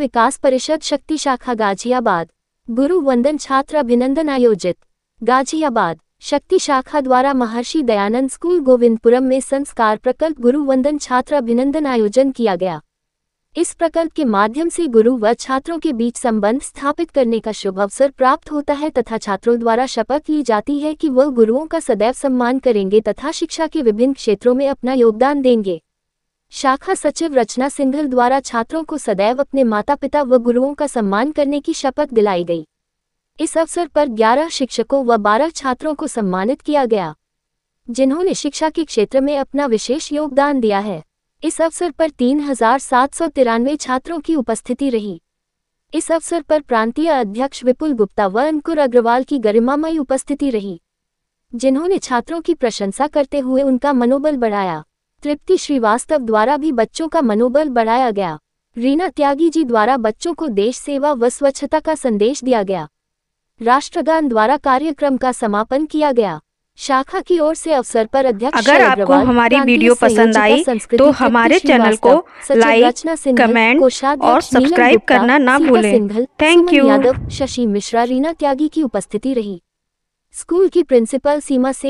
विकास परिषद शक्ति शाखा गाजियाबाद गुरु वंदन छात्र अभिनंदन आयोजित गाजियाबाद शक्ति शाखा द्वारा महर्षि दयानंद स्कूल गोविंदपुरम में संस्कार प्रकल्प गुरु वंदन छात्र अभिनंदन आयोजन किया गया इस प्रकल्प के माध्यम से गुरु व छात्रों के बीच संबंध स्थापित करने का शुभ अवसर प्राप्त होता है तथा छात्रों द्वारा शपथ ली जाती है कि वह गुरुओं का सदैव सम्मान करेंगे तथा शिक्षा के विभिन्न क्षेत्रों में अपना योगदान देंगे शाखा सचिव रचना सिंघल द्वारा छात्रों को सदैव अपने माता पिता व गुरुओं का सम्मान करने की शपथ दिलाई गई इस अवसर पर 11 शिक्षकों व 12 छात्रों को सम्मानित किया गया जिन्होंने शिक्षा के क्षेत्र में अपना विशेष योगदान दिया है इस अवसर पर तीन हजार सात सौ तिरानवे छात्रों की उपस्थिति रही इस अवसर पर प्रांतीय अध्यक्ष विपुल गुप्ता व अंकुर अग्रवाल की गरिमामयी उपस्थिति रही जिन्होंने छात्रों की प्रशंसा करते हुए उनका मनोबल बढ़ाया तृप्ति श्रीवास्तव द्वारा भी बच्चों का मनोबल बढ़ाया गया रीना त्यागी जी द्वारा बच्चों को देश सेवा व स्वच्छता का संदेश दिया गया राष्ट्रगान द्वारा कार्यक्रम का समापन किया गया शाखा की ओर से अवसर पर अध्यक्ष अगर आपको हमारी वीडियो पसंद आई तो हमारे चैनल को लाइक कमेंट और सब्सक्राइब करना ना भूलें थैंक यू यादव शशि मिश्रा रीना त्यागी की उपस्थिति रही स्कूल की प्रिंसिपल सीमा से